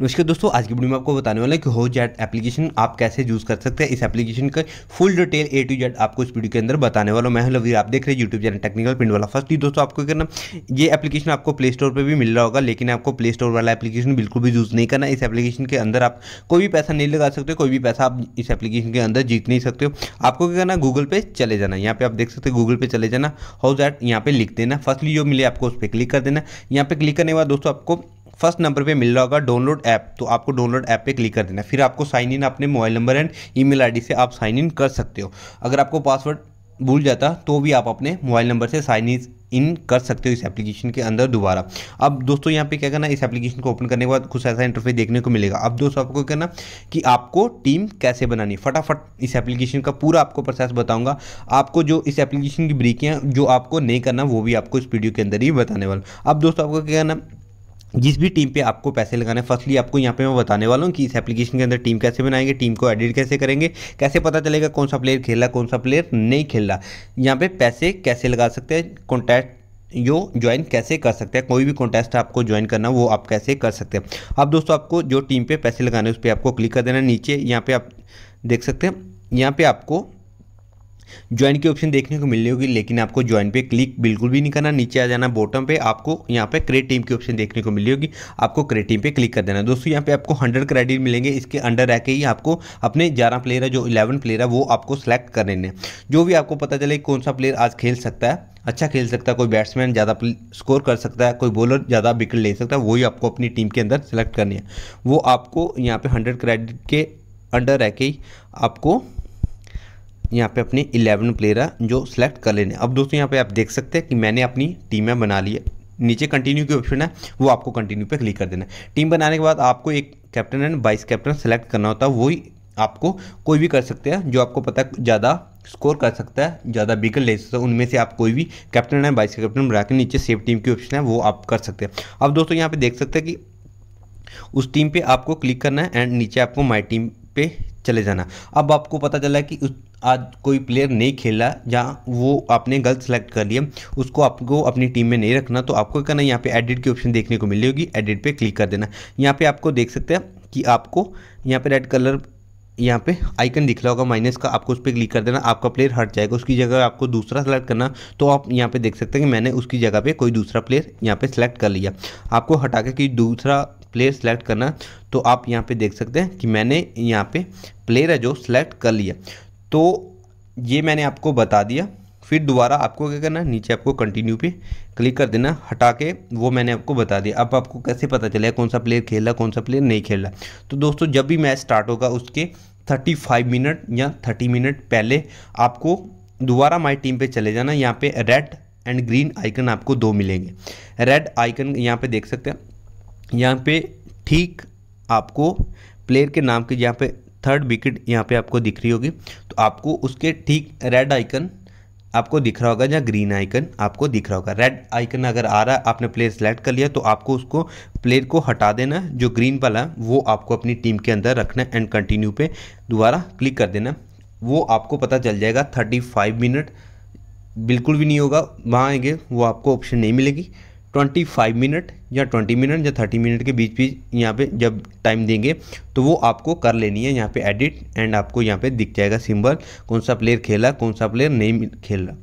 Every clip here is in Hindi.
नमस्कार दोस्तों आज की वीडियो में आपको बताने वाला है कि हो जैट एप्लीकेशन आप कैसे यूज़ कर सकते हैं इस एप्लीकेशन का full detail A to Z आपको इस वीडियो के अंदर बताने वाला मैं लवी आप देख रहे हैं यूट्यूब चैनल टेक्निकल पिंड वाला फर्स्ट ही दोस्तों आपको करना ये एप्लीकेशन आपको प्ले स्टोर पर भी मिल रहा होगा लेकिन आपको प्ले स्टोर वाला एप्लीकेशन बिल्कुल भी यूज़ नहीं करना इस एप्लीकेशन के अंदर आप कोई भी पैसा नहीं लगा सकते कोई भी पैसा आप इस एप्लीकेशन के अंदर जीत नहीं सकते हो आपको क्या करना गूगल पे चले जाना यहाँ पे आप देख सकते हो गूगल पे चले जाना हो जैट यहाँ पे लिख देना फर्स्टली जो मिले आपको उस पर क्लिक कर देना यहाँ पे क्लिक करने के बाद दोस्तों आपको फर्स्ट नंबर पे मिल रहा होगा डाउनलोड ऐप तो आपको डाउनलोड ऐप पे क्लिक कर देना फिर आपको साइन इन अपने mobile number and email ID से आप साइन इन कर सकते हो अगर आपको पासवर्ड भूल जाता तो भी आप अपने मोबाइल नंबर से साइन इन कर सकते हो इस एप्लीकेशन के अंदर दोबारा अब दोस्तों यहाँ पे क्या करना इस एप्लीकेशन को ओपन करने के बाद कुछ ऐसा इंटरफेस देखने को मिलेगा अब दोस्तों आपको करना कि आपको टीम कैसे बनानी फटाफट इस एप्लीकेशन का पूरा आपको प्रोसेस बताऊंगा आपको जो इस एप्लीकेशन की ब्रीकियाँ जो आपको नहीं करना वो भी आपको इस वीडियो के अंदर ही बताने वाला अब दोस्तों आपको क्या करना जिस भी टीम पे आपको पैसे लगाना है फर्स्टली आपको यहाँ पे मैं बताने वाला हूँ कि इस एप्लीकेशन के अंदर टीम कैसे बनाएंगे टीम को एडिट कैसे करेंगे कैसे पता चलेगा कौन सा प्लेयर खेल रहा कौन सा प्लेयर नहीं खेल रहा यहाँ पे पैसे कैसे लगा सकते हैं कॉन्टैक्ट यो ज्वाइन कैसे कर सकते हैं कोई भी कॉन्टेस्ट आपको ज्वाइन करना वो आप कैसे कर सकते हैं अब दोस्तों आपको जो टीम पे पैसे लगाने उस पर आपको क्लिक कर देना नीचे यहाँ पे आप देख सकते हैं यहाँ पे आपको ज्वाइन की ऑप्शन देखने को मिलने होगी लेकिन आपको ज्वाइन पे क्लिक बिल्कुल भी नहीं करना नीचे आ जाना बॉटम पे आपको यहाँ पे क्रेट टीम की ऑप्शन देखने को मिली होगी आपको क्रेड टीम पे क्लिक कर देना दोस्तों यहाँ पे आपको हंड्रेड क्रेडिट मिलेंगे इसके अंडर रह के ही आपको अपने ग्यारह प्लेयर है जो इलेवन प्लेयर है वो आपको सेलेक्ट कर लेने जो भी आपको पता चले कौन सा प्लेयर आज खेल सकता है अच्छा खेल सकता है कोई बैट्समैन ज़्यादा स्कोर कर सकता है कोई बॉलर ज़्यादा विकेट ले सकता है वही आपको अपनी टीम के अंदर सेलेक्ट करनी है वो आपको यहाँ पे हंड्रेड क्रेडिट के अंडर रह के ही आपको यहाँ पे अपने 11 प्लेयर है जो सेलेक्ट कर लेने अब दोस्तों यहाँ पे आप देख सकते हैं कि मैंने अपनी टीमें बना ली है नीचे कंटिन्यू के ऑप्शन है वो आपको कंटिन्यू पे क्लिक कर देना है टीम बनाने के बाद आपको एक captain and vice captain select करना होता है वही आपको कोई भी कर सकते हैं जो आपको पता है ज़्यादा स्कोर कर सकता है ज़्यादा बिकल ले सकता है उनमें से आप कोई भी कैप्टन एंड वाइस कैप्टन बना के नीचे सेफ टीम की ऑप्शन है वो आप कर सकते हैं अब दोस्तों यहाँ पर देख सकते हैं कि उस टीम पर आपको क्लिक करना है एंड नीचे आपको माई टीम पे चले जाना अब आपको पता चला कि उस आज कोई प्लेयर नहीं खेला जहाँ वो आपने गलत सेलेक्ट कर लिया उसको आपको अपनी टीम में नहीं रखना तो आपको करना यहाँ पे एडिट की ऑप्शन देखने को मिली होगी एडिट पे क्लिक कर देना यहाँ पे आपको देख सकते हैं कि आपको यहाँ पे रेड कलर यहाँ पे आइकन दिख रहा होगा माइनस का आपको उस पर क्लिक कर देना आपका प्लेयर हट जाएगा उसकी जगह आपको दूसरा सेलेक्ट करना तो आप यहाँ पे देख सकते हैं कि मैंने उसकी जगह पे कोई दूसरा प्लेयर यहाँ पे सेलेक्ट कर लिया आपको हटा के कि दूसरा प्लेयर सेलेक्ट करना तो आप यहाँ पे देख सकते हैं कि मैंने यहाँ पे प्लेयर है जो सेलेक्ट कर लिया तो ये मैंने आपको बता दिया फिर दोबारा आपको क्या करना है नीचे आपको कंटिन्यू पे क्लिक कर देना हटा के वो मैंने आपको बता दिया अब आपको कैसे पता चलेगा कौन सा प्लेयर खेल रहा कौन सा प्लेयर नहीं खेल रहा तो दोस्तों जब भी मैच स्टार्ट होगा उसके 35 मिनट या 30 मिनट पहले आपको दोबारा माई टीम पे चले जाना यहाँ पे रेड एंड ग्रीन आइकन आपको दो मिलेंगे रेड आइकन यहाँ पर देख सकते हैं यहाँ पर ठीक आपको प्लेयर के नाम के यहाँ पे थर्ड विकेट यहाँ पे आपको दिख रही होगी तो आपको उसके ठीक रेड आइकन आपको दिख रहा होगा या ग्रीन आइकन आपको दिख रहा होगा रेड आइकन अगर आ रहा है आपने प्लेयर सेलेक्ट कर लिया तो आपको उसको प्लेयर को हटा देना जो ग्रीन वाला वो आपको अपनी टीम के अंदर रखना एंड कंटिन्यू पे दोबारा क्लिक कर देना वो आपको पता चल जाएगा थर्टी फाइव मिनट बिल्कुल भी नहीं होगा वहाँ आएंगे वो आपको ऑप्शन नहीं मिलेगी ट्वेंटी फाइव मिनट या ट्वेंटी मिनट या थर्टी मिनट के बीच बीच यहाँ पे जब टाइम देंगे तो वो आपको कर लेनी है यहाँ पे एडिट एंड आपको यहाँ पे दिख जाएगा सिंबल कौन सा प्लेयर खेला कौन सा प्लेयर नहीं खेल रहा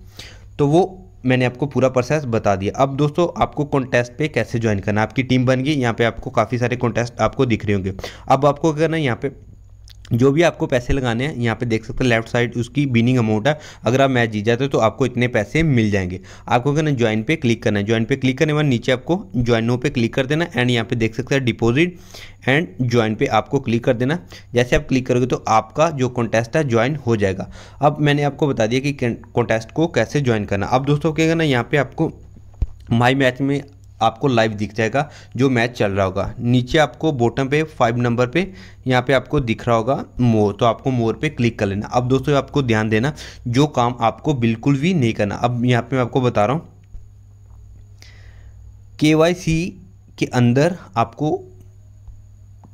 तो वो मैंने आपको पूरा प्रोसेस बता दिया अब दोस्तों आपको कॉन्टेस्ट पे कैसे ज्वाइन करना आपकी टीम बन गई यहाँ पे आपको काफ़ी सारे कॉन्टेस्ट आपको दिख रहे होंगे अब आपको करना है यहाँ पे जो भी आपको पैसे लगाने हैं यहाँ पे देख सकते हैं लेफ्ट साइड उसकी बीनिंग अमाउंट है अगर आप मैच जीत जाते हो तो आपको इतने पैसे मिल जाएंगे आपको करना ज्वाइन पे क्लिक करना है ज्वाइन पे क्लिक करने के बाद नीचे आपको ज्वाइन नो पे क्लिक कर देना एंड यहाँ पे देख सकते हैं डिपॉजिट एंड ज्वाइन पे आपको क्लिक कर देना जैसे आप क्लिक करोगे तो आपका जो कॉन्टेस्ट है ज्वाइन हो जाएगा अब मैंने आपको बता दिया कि कॉन्टेस्ट को कैसे ज्वाइन करना अब दोस्तों क्या करना यहाँ पर आपको माई मैच में आपको लाइव दिख जाएगा जो मैच चल रहा होगा नीचे आपको बॉटम पे फाइव नंबर पे यहाँ पे आपको दिख रहा होगा मोर तो आपको मोर पे क्लिक कर लेना अब दोस्तों आपको ध्यान देना जो काम आपको बिल्कुल भी नहीं करना अब यहाँ पे मैं आपको बता रहा हूँ के के अंदर आपको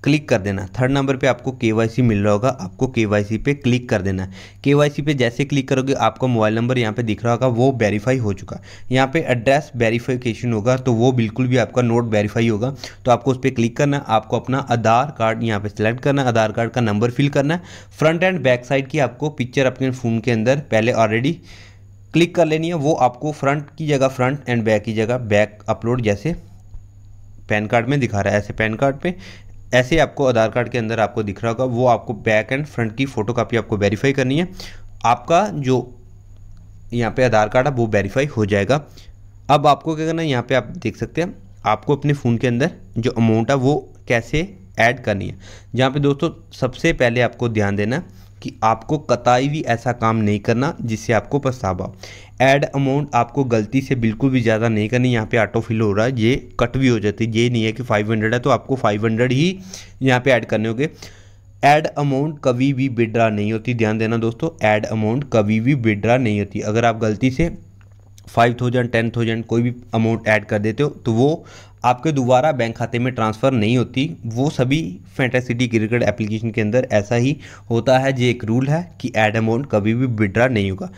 क्लिक कर देना थर्ड नंबर पे आपको के मिल रहा होगा आपको के पे क्लिक कर देना है के पे जैसे क्लिक करोगे आपका मोबाइल नंबर यहाँ पे दिख रहा होगा वो वेरीफाई हो चुका यहाँ पे एड्रेस वेरीफिकेशन होगा तो वो बिल्कुल भी आपका नोट वेरीफाई होगा तो आपको उस पर क्लिक करना आपको अपना आधार कार्ड यहाँ पे सिलेक्ट करना आधार कार्ड का नंबर फिल करना है फ्रंट एंड बैक साइड की आपको पिक्चर अपने फ़ोन के अंदर पहले ऑलरेडी क्लिक कर लेनी है वो आपको फ्रंट की जगह फ्रंट एंड बैक की जगह बैक अपलोड जैसे पैन कार्ड में दिखा रहा है ऐसे पैन कार्ड पे ऐसे आपको आधार कार्ड के अंदर आपको दिख रहा होगा वो आपको बैक एंड फ्रंट की फ़ोटो कापी आपको वेरीफाई करनी है आपका जो यहाँ पे आधार कार्ड है वो वेरीफाई हो जाएगा अब आपको क्या करना है यहाँ पे आप देख सकते हैं आपको अपने फ़ोन के अंदर जो अमाउंट है वो कैसे ऐड करनी है जहाँ पे दोस्तों सबसे पहले आपको ध्यान देना है कि आपको कताई भी ऐसा काम नहीं करना जिससे आपको पछतावा ऐड अमाउंट आपको गलती से बिल्कुल भी ज़्यादा नहीं करनी यहाँ पे ऑटो फिल हो रहा है ये कट भी हो जाती है ये नहीं है कि 500 है तो आपको 500 ही यहाँ पे ऐड करने होंगे ऐड अमाउंट कभी भी विड्रा नहीं होती ध्यान देना दोस्तों ऐड अमाउंट कभी भी विड्रा नहीं होती अगर आप गलती से फाइव थाउजेंड टेन थाउजेंड कोई भी अमाउंट ऐड कर देते हो तो वो आपके दोबारा बैंक खाते में ट्रांसफ़र नहीं होती वो सभी फैंटासिटी क्रिकेट एप्लीकेशन के अंदर ऐसा ही होता है जो एक रूल है कि ऐड अमाउंट कभी भी विड्रा नहीं होगा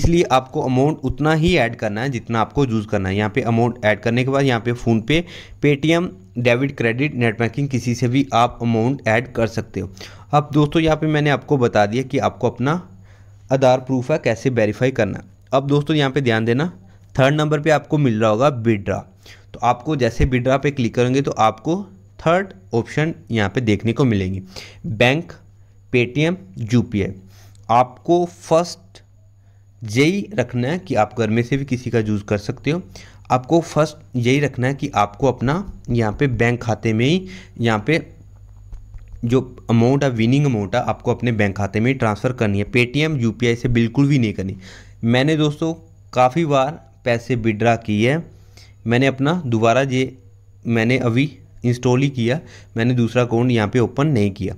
इसलिए आपको अमाउंट उतना ही ऐड करना है जितना आपको यूज़ करना है यहाँ पे अमाउंट ऐड करने के बाद यहाँ पे PhonePe Paytm debit credit net banking किसी से भी आप अमाउंट ऐड कर सकते हो अब दोस्तों यहाँ पर मैंने आपको बता दिया कि आपको अपना आधार प्रूफ है कैसे वेरीफाई करना अब दोस्तों यहाँ पर ध्यान देना थर्ड नंबर पर आपको मिल रहा होगा विड्रा तो आपको जैसे विड्रा पे क्लिक करेंगे तो आपको थर्ड ऑप्शन यहाँ पे देखने को मिलेंगी बैंक पेटीएम यू आपको फर्स्ट यही रखना है कि आप घर में से भी किसी का यूज़ कर सकते हो आपको फर्स्ट यही रखना है कि आपको अपना यहाँ पे बैंक खाते में ही यहाँ पे जो अमाउंट है विनिंग अमाउंट है आपको अपने बैंक खाते में ट्रांसफ़र करनी है पेटीएम यू से बिल्कुल भी नहीं करनी मैंने दोस्तों काफ़ी बार पैसे विड्रा किए हैं मैंने अपना दोबारा ये मैंने अभी इंस्टॉल ही किया मैंने दूसरा अकाउंट यहाँ पे ओपन नहीं किया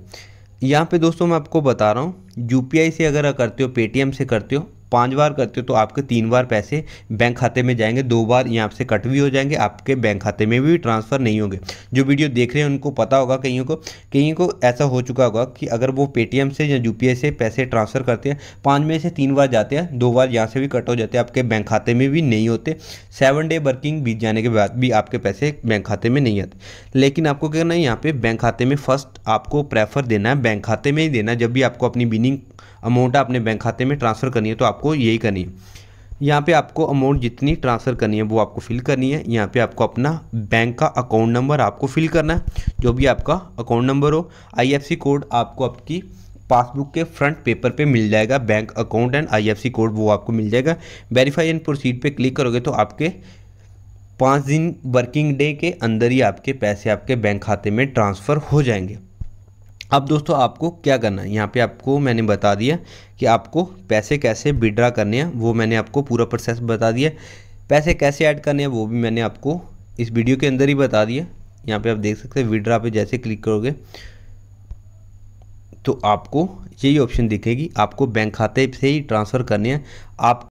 यहाँ पे दोस्तों मैं आपको बता रहा हूँ यू से अगर करते हो पेटीएम से करते हो पाँच बार करते हो तो आपके तीन बार पैसे बैंक खाते में जाएंगे दो बार यहाँ से कट भी हो जाएंगे आपके बैंक खाते में भी ट्रांसफ़र नहीं होंगे जो वीडियो देख रहे हैं उनको पता होगा कहीं को कहीं को ऐसा हो चुका होगा कि अगर वो पेटीएम से या यू से पैसे ट्रांसफ़र करते हैं पाँच में से तीन बार जाते हैं दो बार यहाँ से भी कट हो जाते हैं आपके बैंक खाते में भी नहीं होते सेवन डे वर्किंग बीत जाने के बाद भी आपके पैसे बैंक खाते में नहीं आते लेकिन आपको क्या करना है यहाँ पे बैंक खाते में फर्स्ट आपको प्रेफर देना है बैंक खाते में ही देना जब भी आपको अपनी बिनिंग अमाउंट अपने बैंक खाते में ट्रांसफ़र करनी है तो आपको यही करनी है यहाँ पे आपको अमाउंट जितनी ट्रांसफ़र करनी है वो आपको फिल करनी है यहाँ पे आपको अपना बैंक का अकाउंट नंबर आपको फिल करना है जो भी आपका अकाउंट नंबर हो आईएफसी कोड आपको आपकी पासबुक के फ्रंट पेपर पे मिल जाएगा bank account and IFC code वो आपको मिल जाएगा वेरीफाई एंड प्रोसीड पे क्लिक करोगे तो आपके पाँच दिन वर्किंग डे के अंदर ही आपके पैसे आपके बैंक खाते में ट्रांसफ़र हो जाएंगे अब दोस्तों आपको क्या करना है यहाँ पे आपको मैंने बता दिया कि आपको पैसे कैसे विड्रा करने हैं वो मैंने आपको पूरा प्रोसेस बता दिया पैसे कैसे ऐड करने हैं वो भी मैंने आपको इस वीडियो के अंदर ही बता दिया यहाँ पे आप देख सकते हैं विड्रा पे जैसे क्लिक करोगे तो आपको यही ऑप्शन दिखेगी आपको बैंक खाते से ही ट्रांसफ़र करने हैं आप